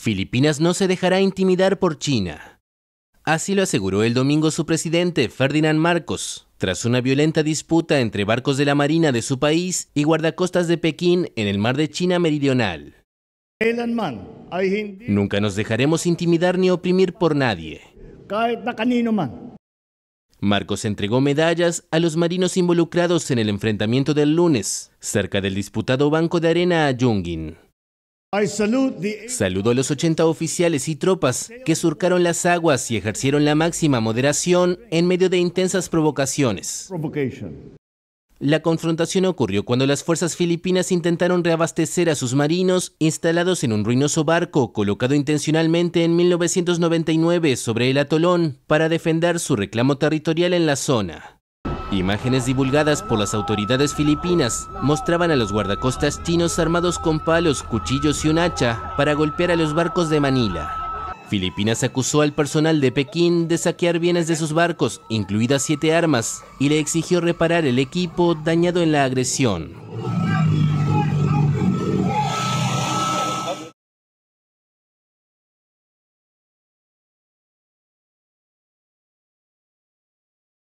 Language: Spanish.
Filipinas no se dejará intimidar por China. Así lo aseguró el domingo su presidente, Ferdinand Marcos, tras una violenta disputa entre barcos de la Marina de su país y guardacostas de Pekín en el mar de China Meridional. Nunca nos dejaremos intimidar ni oprimir por nadie. Marcos entregó medallas a los marinos involucrados en el enfrentamiento del lunes, cerca del disputado Banco de Arena a Saludo a los 80 oficiales y tropas que surcaron las aguas y ejercieron la máxima moderación en medio de intensas provocaciones. La confrontación ocurrió cuando las fuerzas filipinas intentaron reabastecer a sus marinos instalados en un ruinoso barco colocado intencionalmente en 1999 sobre el atolón para defender su reclamo territorial en la zona. Imágenes divulgadas por las autoridades filipinas mostraban a los guardacostas chinos armados con palos, cuchillos y un hacha para golpear a los barcos de Manila. Filipinas acusó al personal de Pekín de saquear bienes de sus barcos, incluidas siete armas, y le exigió reparar el equipo dañado en la agresión.